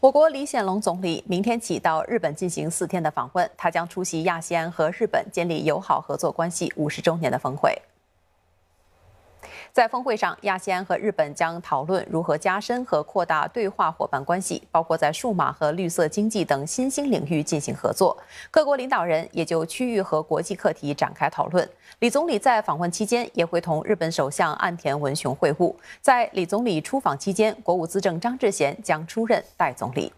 我国李显龙总理明天起到日本进行四天的访问，他将出席亚细安和日本建立友好合作关系五十周年的峰会。在峰会上，亚细安和日本将讨论如何加深和扩大对话伙伴关系，包括在数码和绿色经济等新兴领域进行合作。各国领导人也就区域和国际课题展开讨论。李总理在访问期间也会同日本首相岸田文雄会晤。在李总理出访期间，国务资政张志贤将出任代总理。